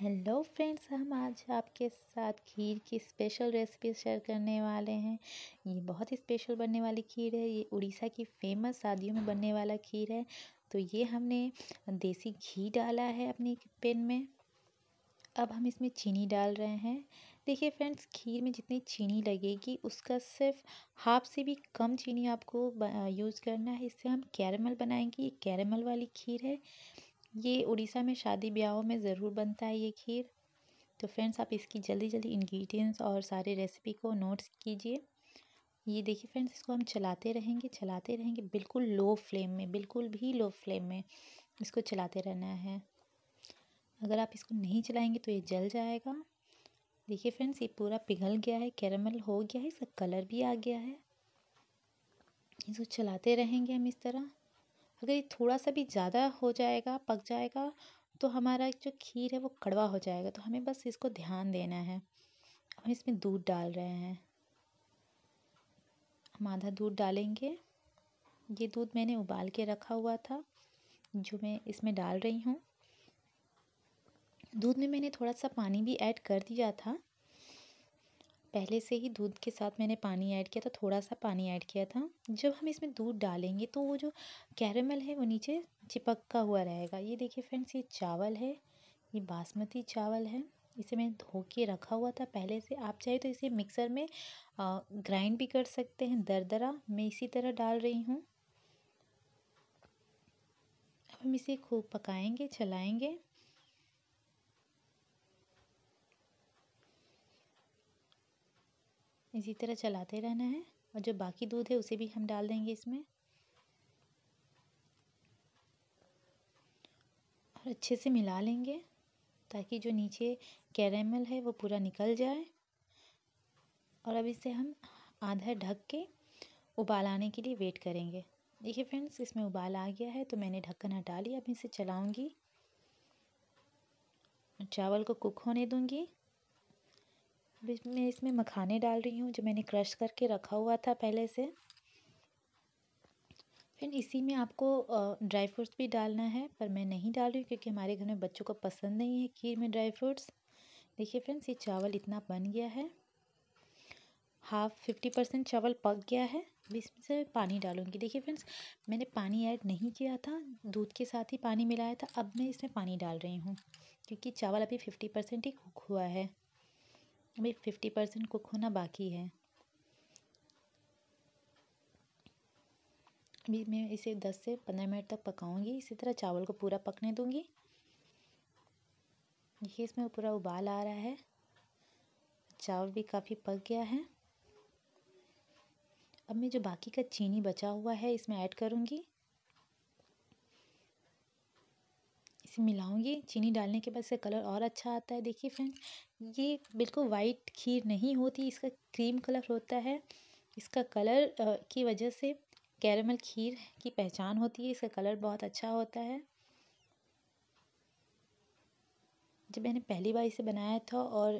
hello friends हम आज आपके साथ खीर की स्पेशल रेसिपी शेयर करने वाले हैं ये बहुत ही स्पेशल बनने वाली खीर है ये उड़ीसा की फेमस शादियों में बनने वाला खीर है तो ये हमने देसी घी डाला है अपनी पेन में अब हम इसमें चीनी डाल रहे हैं देखिए फ्रेंड्स खीर में जितनी चीनी लगेगी उसका सिर्फ हाफ से भी कम चीनी आपको यूज़ करना है इससे हम कैरमल बनाएंगे ये कैरमल वाली खीर है ये उड़ीसा में शादी ब्याहों में ज़रूर बनता है ये खीर तो फ्रेंड्स आप इसकी जल्दी जल्दी इंग्रेडिएंट्स और सारे रेसिपी को नोट्स कीजिए ये देखिए फ्रेंड्स इसको हम चलाते रहेंगे चलाते रहेंगे बिल्कुल लो फ्लेम में बिल्कुल भी लो फ्लेम में इसको चलाते रहना है अगर आप इसको नहीं चलाएंगे तो ये जल जाएगा देखिए फ्रेंड्स ये पूरा पिघल गया है कैरमल हो गया है इसका कलर भी आ गया है इसको चलाते रहेंगे हम इस तरह अगर ये थोड़ा सा भी ज़्यादा हो जाएगा पक जाएगा तो हमारा जो खीर है वो कड़वा हो जाएगा तो हमें बस इसको ध्यान देना है हम इसमें दूध डाल रहे हैं हम आधा दूध डालेंगे ये दूध मैंने उबाल के रखा हुआ था जो मैं इसमें डाल रही हूँ दूध में मैंने थोड़ा सा पानी भी ऐड कर दिया था पहले से ही दूध के साथ मैंने पानी ऐड किया था थोड़ा सा पानी ऐड किया था जब हम इसमें दूध डालेंगे तो वो जो कैरेमल है वो नीचे चिपका हुआ रहेगा ये देखिए फ्रेंड्स ये चावल है ये बासमती चावल है इसे मैंने धो के रखा हुआ था पहले से आप चाहे तो इसे मिक्सर में ग्राइंड भी कर सकते हैं दरदरा मैं इसी तरह डाल रही हूँ अब हम इसे खूब पकाएंगे चलाएंगे इसी तरह चलाते रहना है और जो बाकी दूध है उसे भी हम डाल देंगे इसमें और अच्छे से मिला लेंगे ताकि जो नीचे कैरेमल है वो पूरा निकल जाए और अब इसे हम आधा ढक के उबाल आने के लिए वेट करेंगे देखिए फ्रेंड्स इसमें उबाल आ गया है तो मैंने ढक्कन हटा लिया अब इसे चलाऊंगी चावल को कुक होने दूंगी अब इस मैं इसमें मखाने डाल रही हूँ जो मैंने क्रश करके रखा हुआ था पहले से फिर इसी में आपको ड्राई फ्रूट्स भी डालना है पर मैं नहीं डाल रही क्योंकि हमारे घर में बच्चों को पसंद नहीं है खीर में ड्राई फ्रूट्स देखिए फ्रेंड्स ये चावल इतना बन गया है हाफ फिफ्टी परसेंट चावल पक गया है अब इसमें से पानी डालूंगी देखिए फ्रेंड्स मैंने पानी ऐड नहीं किया था दूध के साथ ही पानी मिलाया था अब मैं इसमें पानी डाल रही हूँ क्योंकि चावल अभी फिफ्टी परसेंट ही कुक हुआ है अभी फिफ्टी परसेंट कुक होना बाकी है अभी मैं इसे दस से पंद्रह मिनट तक पकाऊंगी इसी तरह चावल को पूरा पकने दूंगी देखिए इसमें पूरा उबाल आ रहा है चावल भी काफ़ी पक गया है अब मैं जो बाकी का चीनी बचा हुआ है इसमें ऐड करूँगी इसे मिलाऊँगी चीनी डालने के बाद इसका कलर और अच्छा आता है देखिए फ्रेंड्स ये बिल्कुल वाइट खीर नहीं होती इसका क्रीम कलर होता है इसका कलर की वजह से कैरेमल खीर की पहचान होती है इसका कलर बहुत अच्छा होता है जब मैंने पहली बार इसे बनाया था और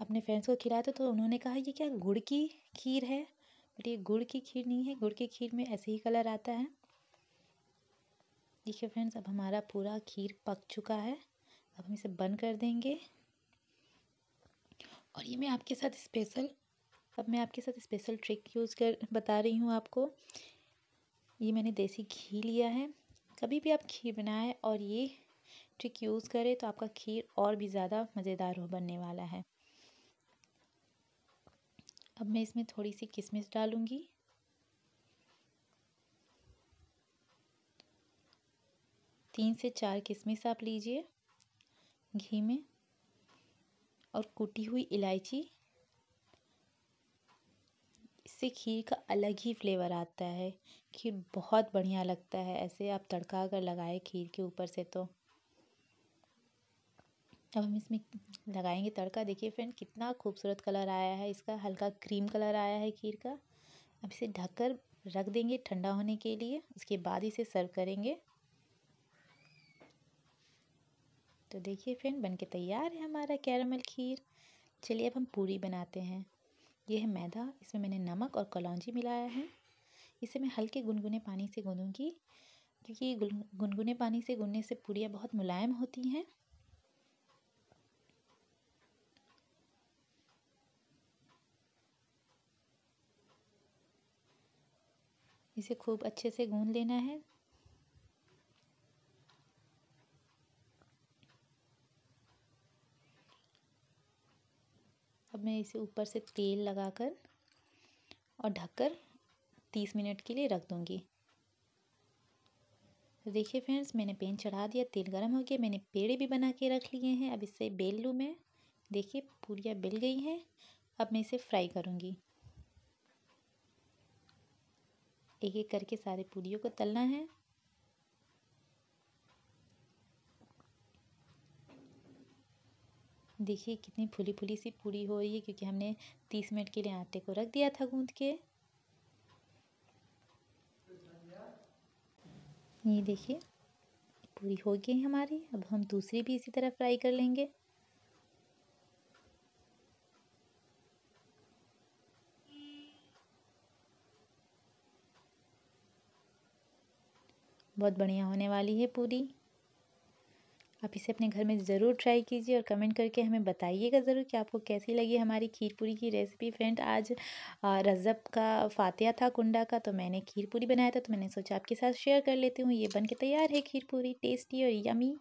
अपने फ्रेंड्स को खिलाया था तो उन्होंने कहा ये क्या गुड़ की खीर है बट ये गुड़ की खीर नहीं है गुड़ की खीर में ऐसे ही कलर आता है देखिए फ्रेंड्स अब हमारा पूरा खीर पक चुका है अब हम इसे बंद कर देंगे और ये मैं आपके साथ स्पेशल अब मैं आपके साथ स्पेशल ट्रिक यूज़ कर बता रही हूँ आपको ये मैंने देसी घी लिया है कभी भी आप खीर बनाएं और ये ट्रिक यूज़ करें तो आपका खीर और भी ज़्यादा मज़ेदार हो बनने वाला है अब मैं इसमें थोड़ी सी किशमिश डालूँगी तीन से चार किशमिश आप लीजिए घी में और कूटी हुई इलायची इससे खीर का अलग ही फ्लेवर आता है खीर बहुत बढ़िया लगता है ऐसे आप तड़का अगर लगाए खीर के ऊपर से तो अब हम इसमें लगाएंगे तड़का देखिए फ्रेंड कितना खूबसूरत कलर आया है इसका हल्का क्रीम कलर आया है खीर का अब इसे ढककर रख देंगे ठंडा होने के लिए उसके बाद इसे सर्व करेंगे तो देखिए फ्रेंड बन के तैयार है हमारा कैरमल खीर चलिए अब हम पूरी बनाते हैं यह है मैदा इसमें मैंने नमक और कलौजी मिलाया है इसे मैं हल्के गुनगुने पानी से गूंदूंगी क्योंकि गुनगुने पानी से गुनने से पूड़ियाँ बहुत मुलायम होती हैं इसे खूब अच्छे से गूंद लेना है मैं इसे ऊपर से तेल लगाकर और ढककर तीस मिनट के लिए रख दूँगी तो देखिए फ्रेंड्स मैंने पेन चढ़ा दिया तेल गर्म हो गया मैंने पेड़े भी बना के रख लिए हैं अब इसे बेल लूँ मैं देखिए पूरियाँ बेल गई हैं अब मैं इसे फ्राई करूँगी एक एक करके सारे पूरियों को तलना है देखिए कितनी फूली फूली सी पूरी हो रही है क्योंकि हमने तीस मिनट के लिए आटे को रख दिया था गूंद के ये देखिए पूरी हो गई हमारी अब हम दूसरी भी इसी तरह फ्राई कर लेंगे बहुत बढ़िया होने वाली है पूरी आप इसे अपने घर में ज़रूर ट्राई कीजिए और कमेंट करके हमें बताइएगा ज़रूर कि आपको कैसी लगी हमारी खीर पूरी की रेसिपी फ्रेंड आज रज़ब का फातिया था कुंडा का तो मैंने खीर पूरी बनाया था तो मैंने सोचा आपके साथ शेयर कर लेती हूँ ये बन के तैयार है खीर पूरी टेस्टी और यमी